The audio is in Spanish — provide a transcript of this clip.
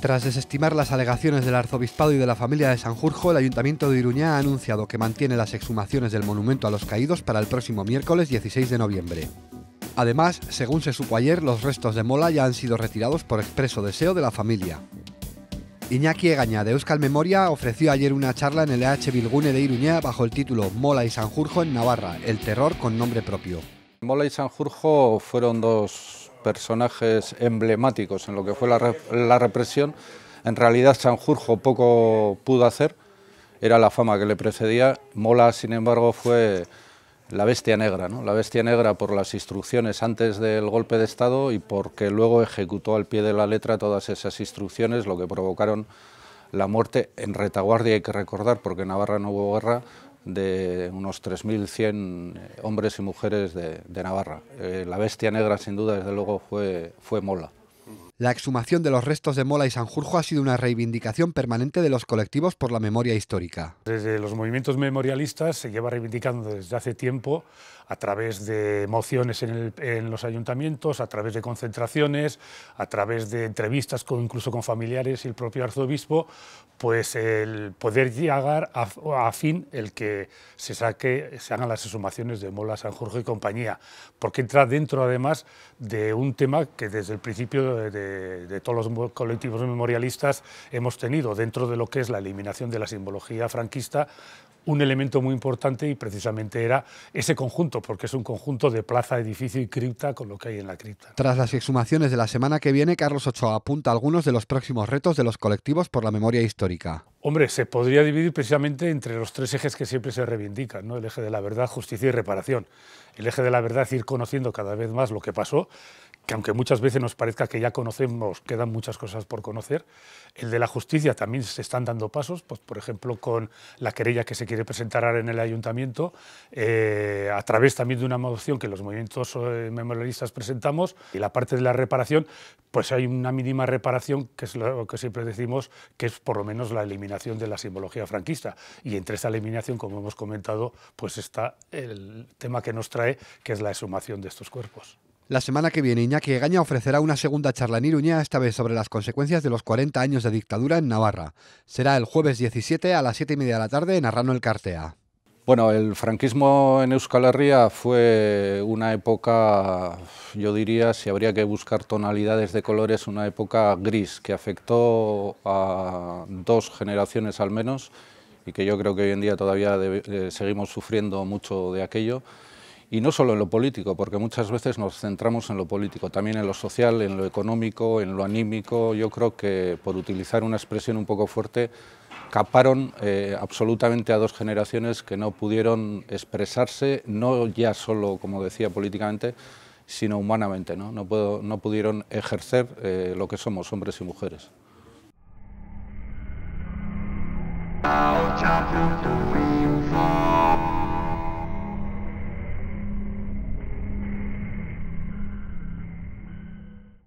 Tras desestimar las alegaciones del arzobispado y de la familia de Sanjurjo, el ayuntamiento de Iruñá ha anunciado que mantiene las exhumaciones del monumento a los caídos para el próximo miércoles 16 de noviembre. Además, según se supo ayer, los restos de Mola ya han sido retirados por expreso deseo de la familia. Iñaki Egaña de Euskal Memoria ofreció ayer una charla en el EH Bilgune de Iruñá bajo el título Mola y Sanjurjo en Navarra, el terror con nombre propio. Mola y Sanjurjo fueron dos personajes emblemáticos en lo que fue la, represión, en realidad Sanjurjo poco pudo hacer, era la fama que le precedía. Mola, sin embargo, fue la bestia negra, la bestia negra por las instrucciones antes del golpe de Estado y porque luego ejecutó al pie de la letra todas esas instrucciones, lo que provocaron la muerte en retaguardia, hay que recordar, porque en Navarra no hubo guerra, de unos 3.100 hombres y mujeres de, Navarra. Eh, la bestia negra, sin duda, desde luego, fue Mola. La exhumación de los restos de Mola y Sanjurjo ha sido una reivindicación permanente de los colectivos por la memoria histórica. Desde los movimientos memorialistas se lleva reivindicando desde hace tiempo a través de mociones en, los ayuntamientos, a través de concentraciones, a través de entrevistas con, incluso con familiares y el propio arzobispo, pues el poder llegar a, a fin el que se saque, se hagan las exhumaciones de Mola, Sanjurjo y compañía, porque entra dentro además de un tema que desde el principio de de, todos los colectivos memorialistas hemos tenido dentro de lo que es la eliminación de la simbología franquista un elemento muy importante y precisamente era ese conjunto, porque es un conjunto de plaza, edificio y cripta con lo que hay en la cripta. Tras las exhumaciones de la semana que viene, Carlos Ochoa apunta algunos de los próximos retos de los colectivos por la memoria histórica. Hombre, se podría dividir precisamente entre los tres ejes que siempre se reivindican, ¿no? el eje de la verdad, justicia y reparación. El eje de la verdad es ir conociendo cada vez más lo que pasó, que aunque muchas veces nos parezca que ya conocemos, quedan muchas cosas por conocer. El de la justicia también se están dando pasos, pues, por ejemplo, con la querella que se quiere presentar ahora en el ayuntamiento, eh, a través también de una moción que los movimientos eh, memorialistas presentamos, y la parte de la reparación, pues hay una mínima reparación, que es lo que siempre decimos, que es por lo menos la eliminación de la simbología franquista. Y entre esa eliminación, como hemos comentado, pues está el tema que nos trae, que es la exhumación de estos cuerpos. La semana que viene, Iñaki Egaña ofrecerá una segunda charla en Iruña, esta vez sobre las consecuencias de los 40 años de dictadura en Navarra. Será el jueves 17 a las 7 y media de la tarde en Arrano el Cartea. Bueno, el franquismo en Euskal Herria fue una época, yo diría, si habría que buscar tonalidades de colores, una época gris que afectó a dos generaciones al menos y que yo creo que hoy en día todavía eh, seguimos sufriendo mucho de aquello y no solo en lo político, porque muchas veces nos centramos en lo político, también en lo social, en lo económico, en lo anímico. Yo creo que, por utilizar una expresión un poco fuerte, caparon eh, absolutamente a dos generaciones que no pudieron expresarse, no ya solo, como decía, políticamente, sino humanamente. No, no, puedo, no pudieron ejercer eh, lo que somos, hombres y mujeres.